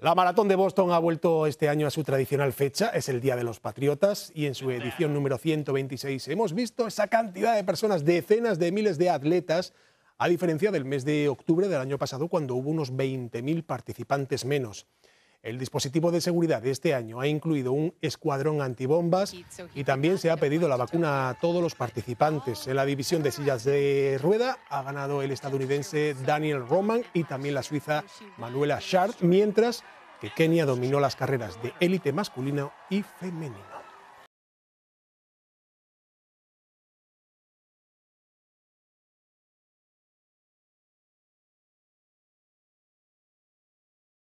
La maratón de Boston ha vuelto este año a su tradicional fecha, es el Día de los Patriotas, y en su edición número 126 hemos visto esa cantidad de personas, decenas de miles de atletas, a diferencia del mes de octubre del año pasado, cuando hubo unos 20.000 participantes menos. El dispositivo de seguridad de este año ha incluido un escuadrón antibombas y también se ha pedido la vacuna a todos los participantes. En la división de sillas de rueda ha ganado el estadounidense Daniel Roman y también la suiza Manuela schardt mientras que Kenia dominó las carreras de élite masculino y femenino.